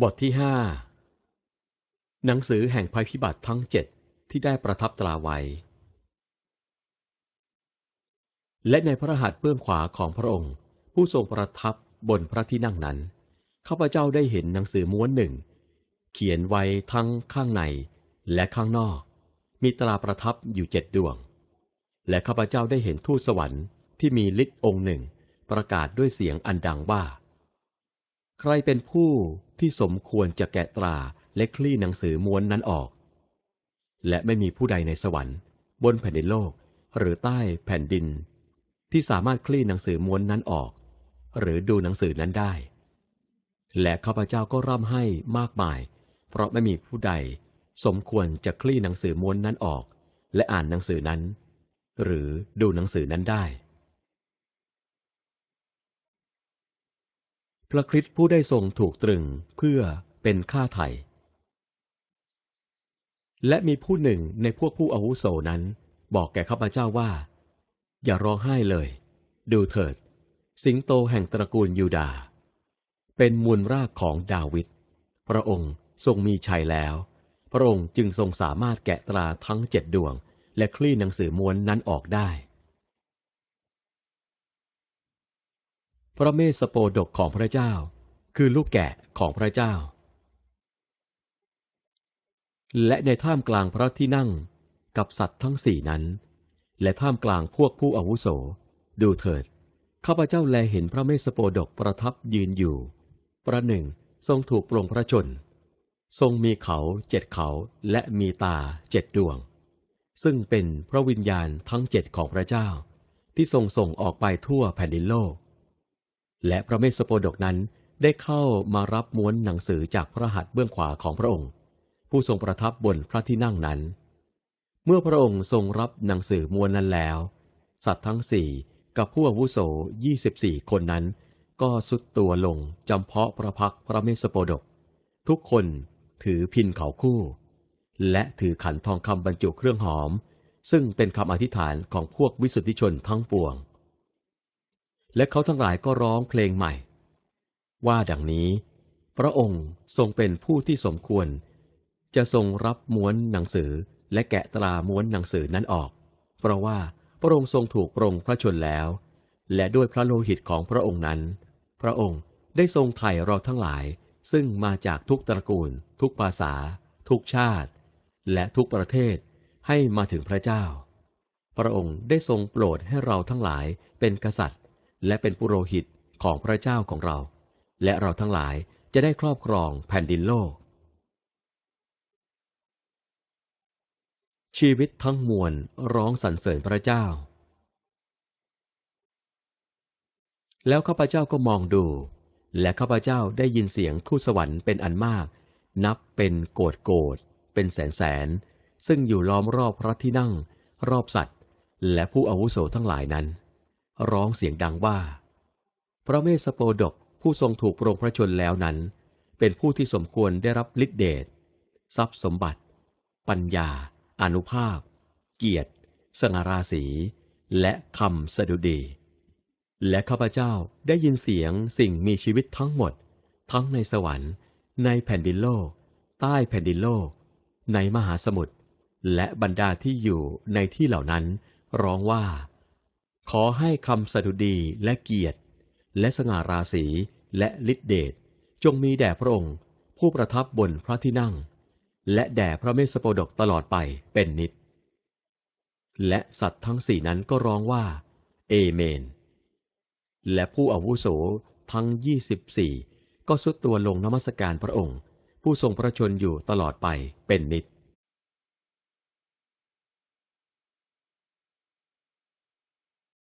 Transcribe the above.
บทที่ห้า หนังสือแห่งภัยพิบัติทั้งเจ็ดที่ได้ประทับตราไว้ และในพระหัตถ์เบื้องขวาของพระองค์ผู้ทรงประทับบนพระที่นั่งนั้น ข้าพเจ้าได้เห็นหนังสือม้วนหนึ่ง เขียนไว้ทั้งข้างในและข้างนอก มีตราประทับอยู่เจ็ดดวง และข้าพเจ้าได้เห็นทูตสวรรค์ที่มีฤทธิ์องค์หนึ่ง ประกาศด้วยเสียงอันดังว่าใครเป็นผู้ที่สมควรจะแกะตราและคลี่หนังสือม้วนนั้นออก และไม่มีผู้ใดในสวรรค์ บนแผ่นดินโลกหรือใต้แผ่นดิน ที่สามารถคลี่หนังสือม้วนนั้นออกหรือดูหนังสือนั้นได้ และข้าพเจ้าก็ร่ำให้มากมาย เพราะไม่มีผู้ใด สมควรจะคลี่หนังสือม้วนนั้นออก และอ่านหนังสือนั้น หรือดูหนังสือนั้นได้พระคริสต์ผู้ได้ทรงถูกตรึงเพื่อเป็นค่าไถ่และมีผู้หนึ่งในพวกผู้อาวุโสนั้น บอกแก่ข้าพเจ้าว่า อย่าร้องไห้เลย ดูเถิด สิงโตแห่งตระกูลยูดา เป็นมูลรากของดาวิดพระองค์ทรงมีชัยแล้ว พระองค์จึงทรงสามารถแกะตราทั้งเจ็ดดวงและคลี่หนังสือม้วนนั้นออกได้พระเมสสโปดกของพระเจ้า คือลูกแกะของพระเจ้า และในท่ามกลางพระที่นั่ง กับสัตว์ทั้งสี่นั้น และท่ามกลางพวกผู้อาวุโสดูเถิดข้าพเจ้าแลเห็นพระเมสสโปดกประทับยืนอยู่ ประหนึ่งทรงถูกปรงพระชนทรงมีเขาเจ็ดเขาและมีตาเจ็ดดวง ซึ่งเป็นพระวิญญาณทั้งเจ็ดของพระเจ้า ที่ทรงส่งออกไปทั่วแผ่นดินโลกและพระเมสสโปดกนั้นได้เข้ามารับม้วนหนังสือจากพระหัตถ์เบื้องขวาของพระองค์ ผู้ทรงประทับบนพระที่นั่งนั้น เมื่อพระองค์ทรงรับหนังสือม้วนนั้นแล้ว สัตว์ทั้งสี่กับผู้อาวุโสยี่สิบสี่คนนั้น ก็สุดตัวลงจำเพาะพระพักพระเมสสโปดก ทุกคนถือพินเขาคู่ และถือขันทองคำบรรจุเครื่องหอม ซึ่งเป็นคำอธิษฐานของพวกวิสุทธิชนทั้งปวงและเขาทั้งหลายก็ร้องเพลงใหม่ ว่าดังนี้ พระองค์ทรงเป็นผู้ที่สมควร จะทรงรับม้วนหนังสือและแกะตราม้วนหนังสือนั้นออก เพราะว่าพระองค์ทรงถูกปรงพระชนแล้ว และด้วยพระโลหิตของพระองค์นั้น พระองค์ได้ทรงไถ่เราทั้งหลาย ซึ่งมาจากทุกตระกูล ทุกภาษา ทุกชาติ และทุกประเทศให้มาถึงพระเจ้า พระองค์ได้ทรงโปรดให้เราทั้งหลายเป็นกษัตริย์และเป็นปุโรหิตของพระเจ้าของเรา และเราทั้งหลายจะได้ครอบครองแผ่นดินโลก ชีวิตทั้งมวลร้องสรรเสริญพระเจ้า แล้วข้าพเจ้าก็มองดู และข้าพเจ้าได้ยินเสียงทูตสวรรค์เป็นอันมาก นับเป็นโกดโกดเป็นแสนแสนซึ่งอยู่ล้อมรอบพระที่นั่ง รอบสัตว์ และผู้อาวุโสทั้งหลายนั้นร้องเสียงดังว่า พระเมสสโปดกผู้ทรงถูกปรงพระชนแล้วนั้น เป็นผู้ที่สมควรได้รับฤทธิเดชทรัพย์สมบัติ ปัญญา อนุภาพ เกียรติ สง่าราศี และคำสดุดี และข้าพเจ้าได้ยินเสียงสิ่งมีชีวิตทั้งหมด ทั้งในสวรรค์ ในแผ่นดินโลก ใต้แผ่นดินโลก ในมหาสมุทรและบรรดาที่อยู่ในที่เหล่านั้นร้องว่าขอให้คำสดุดีและเกียรติและสง่าราศีและฤทธิเดชจงมีแด่พระองค์ผู้ประทับบนพระที่นั่ง และแด่พระเมสโปดกตลอดไปเป็นนิจและสัตว์ทั้งสี่นั้นก็ร้องว่าเอเมน และผู้อาวุโสทั้งยี่สิบสี่ก็สุดตัวลงนมัสการพระองค์ ผู้ทรงพระชนอยู่ตลอดไปเป็นนิจ